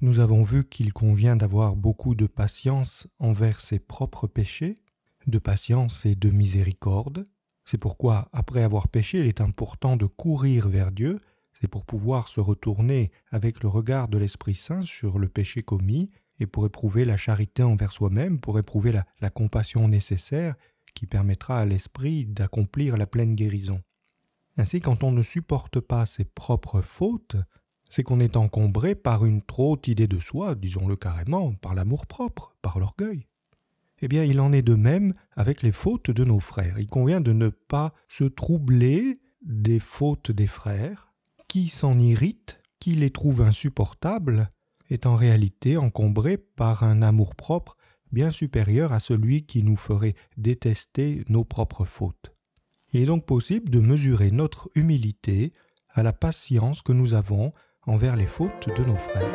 Nous avons vu qu'il convient d'avoir beaucoup de patience envers ses propres péchés, de patience et de miséricorde. C'est pourquoi, après avoir péché, il est important de courir vers Dieu, c'est pour pouvoir se retourner avec le regard de l'Esprit Saint sur le péché commis, et pour éprouver la charité envers soi-même, pour éprouver la, compassion nécessaire qui permettra à l'Esprit d'accomplir la pleine guérison. Ainsi, quand on ne supporte pas ses propres fautes, c'est qu'on est encombré par une trop haute idée de soi, disons-le carrément, par l'amour-propre, par l'orgueil. Eh bien, il en est de même avec les fautes de nos frères. Il convient de ne pas se troubler des fautes des frères, qui s'en irritent, qui les trouve insupportables, est en réalité encombré par un amour-propre bien supérieur à celui qui nous ferait détester nos propres fautes. Il est donc possible de mesurer notre humilité à la patience que nous avons envers les fautes de nos frères.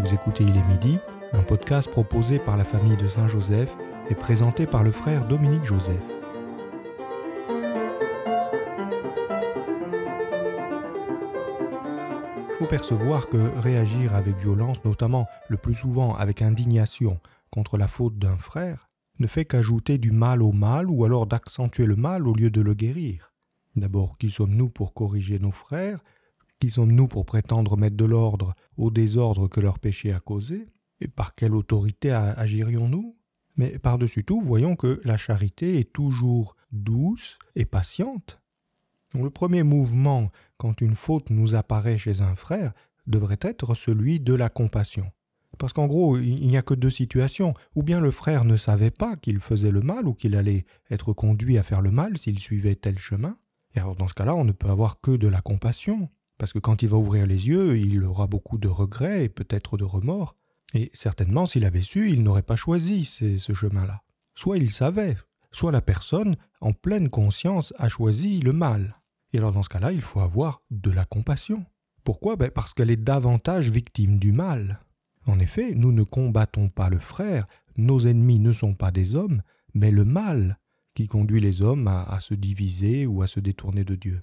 Vous écoutez Il est midi, un podcast proposé par la famille de Saint-Joseph et présenté par le frère Dominique Joseph. Il faut percevoir que réagir avec violence, notamment le plus souvent avec indignation, contre la faute d'un frère ne fait qu'ajouter du mal au mal ou alors d'accentuer le mal au lieu de le guérir. D'abord, qui sommes-nous pour corriger nos frères Qui sommes-nous pour prétendre mettre de l'ordre au désordre que leur péché a causé Et par quelle autorité agirions-nous Mais par-dessus tout, voyons que la charité est toujours douce et patiente. le premier mouvement, quand une faute nous apparaît chez un frère, devrait être celui de la compassion. Parce qu'en gros, il n'y a que deux situations. Ou bien le frère ne savait pas qu'il faisait le mal ou qu'il allait être conduit à faire le mal s'il suivait tel chemin. Et alors dans ce cas-là, on ne peut avoir que de la compassion. Parce que quand il va ouvrir les yeux, il aura beaucoup de regrets et peut-être de remords. Et certainement, s'il avait su, il n'aurait pas choisi ce chemin-là. Soit il savait, soit la personne, en pleine conscience, a choisi le mal. Et alors dans ce cas-là, il faut avoir de la compassion. Pourquoi ben, Parce qu'elle est davantage victime du mal. En effet, nous ne combattons pas le frère, nos ennemis ne sont pas des hommes, mais le mal qui conduit les hommes à, se diviser ou à se détourner de Dieu.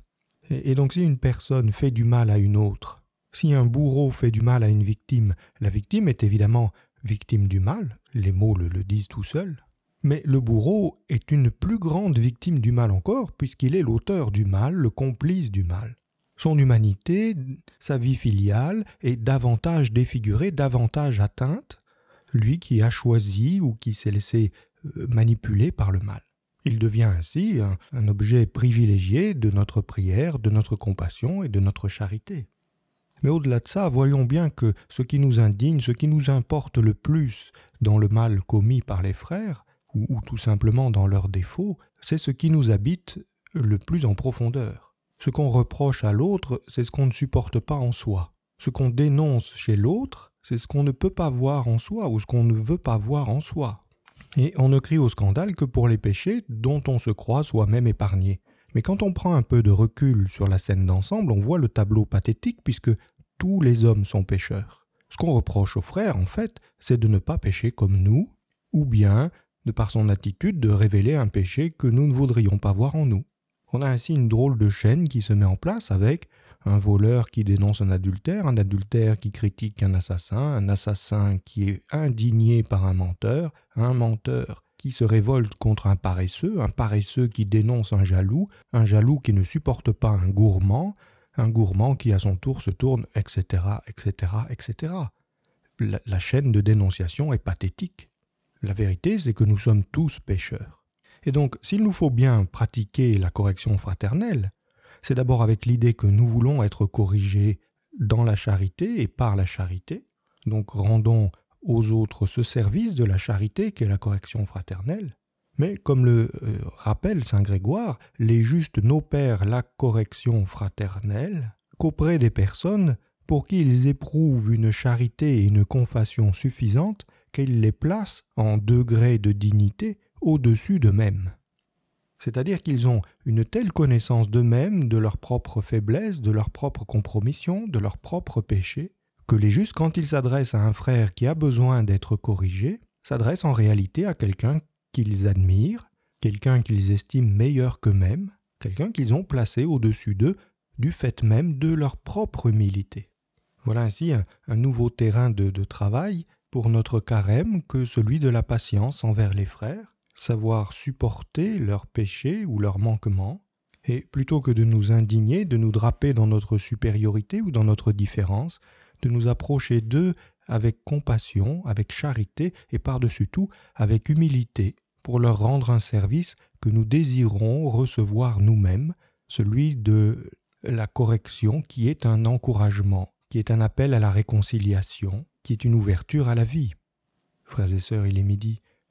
Et, donc si une personne fait du mal à une autre, si un bourreau fait du mal à une victime, la victime est évidemment victime du mal, les mots le, le disent tout seuls, mais le bourreau est une plus grande victime du mal encore, puisqu'il est l'auteur du mal, le complice du mal son humanité, sa vie filiale est davantage défigurée, davantage atteinte, lui qui a choisi ou qui s'est laissé euh, manipuler par le mal. Il devient ainsi un, objet privilégié de notre prière, de notre compassion et de notre charité. Mais au-delà de ça, voyons bien que ce qui nous indigne, ce qui nous importe le plus dans le mal commis par les frères, ou tout simplement dans leurs défauts, c'est ce qui nous habite le plus en profondeur. Ce qu'on reproche à l'autre, c'est ce qu'on ne supporte pas en soi. Ce qu'on dénonce chez l'autre, c'est ce qu'on ne peut pas voir en soi ou ce qu'on ne veut pas voir en soi. Et on ne crie au scandale que pour les péchés dont on se croit soi-même épargné. Mais quand on prend un peu de recul sur la scène d'ensemble, on voit le tableau pathétique puisque tous les hommes sont pécheurs. Ce qu'on reproche aux frères, en fait, c'est de ne pas pécher comme nous, ou bien, de par son attitude, de révéler un péché que nous ne voudrions pas voir en nous. On a ainsi une drôle de chaîne qui se met en place avec un voleur qui dénonce un adultère, un adultère qui critique un assassin, un assassin qui est indigné par un menteur, un menteur qui se révolte contre un paresseux, un paresseux qui dénonce un jaloux, un jaloux qui ne supporte pas un gourmand, un gourmand qui à son tour se tourne, etc., etc., etc. La, chaîne de dénonciation est pathétique. La vérité, c'est que nous sommes tous pécheurs. Et donc, s'il nous faut bien pratiquer la correction fraternelle, c'est d'abord avec l'idée que nous voulons être corrigés dans la charité et par la charité. Donc rendons aux autres ce service de la charité qu'est la correction fraternelle. Mais comme le euh, rappelle Saint Grégoire, les justes n'opèrent la correction fraternelle qu'auprès des personnes pour qui ils éprouvent une charité et une confession suffisantes qu'ils les placent en degré de dignité au-dessus d'eux-mêmes. C'est-à-dire qu'ils ont une telle connaissance d'eux-mêmes, de leurs propres faiblesses, de leur propre compromission, de leur propre péché, que les justes, quand ils s'adressent à un frère qui a besoin d'être corrigé, s'adressent en réalité à quelqu'un qu'ils admirent, quelqu'un qu'ils estiment meilleur qu'eux-mêmes, quelqu'un qu'ils ont placé au-dessus d'eux du fait même de leur propre humilité. Voilà ainsi un, nouveau terrain de travail pour notre carême que celui de la patience envers les frères, savoir supporter leurs péchés ou leurs manquements, et plutôt que de nous indigner, de nous draper dans notre supériorité ou dans notre différence, de nous approcher d'eux avec compassion, avec charité et par-dessus tout avec humilité, pour leur rendre un service que nous désirons recevoir nous-mêmes, celui de la correction qui est un encouragement, qui est un appel à la réconciliation, qui est une ouverture à la vie. Frères et sœurs, il est midi.